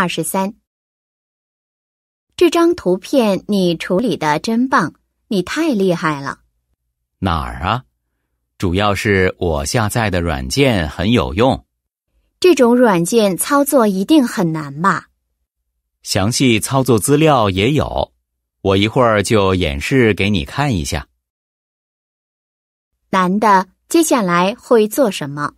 二十三，这张图片你处理的真棒，你太厉害了。哪儿啊？主要是我下载的软件很有用。这种软件操作一定很难吧？详细操作资料也有，我一会儿就演示给你看一下。男的接下来会做什么？